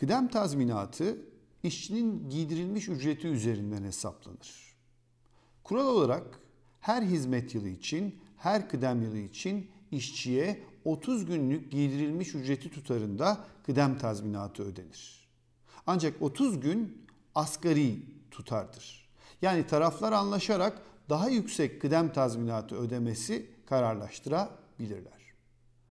Kıdem tazminatı işçinin giydirilmiş ücreti üzerinden hesaplanır. Kural olarak her hizmet yılı için, her kıdem yılı için işçiye 30 günlük giydirilmiş ücreti tutarında kıdem tazminatı ödenir. Ancak 30 gün asgari tutardır. Yani taraflar anlaşarak daha yüksek kıdem tazminatı ödemesi kararlaştırabilirler.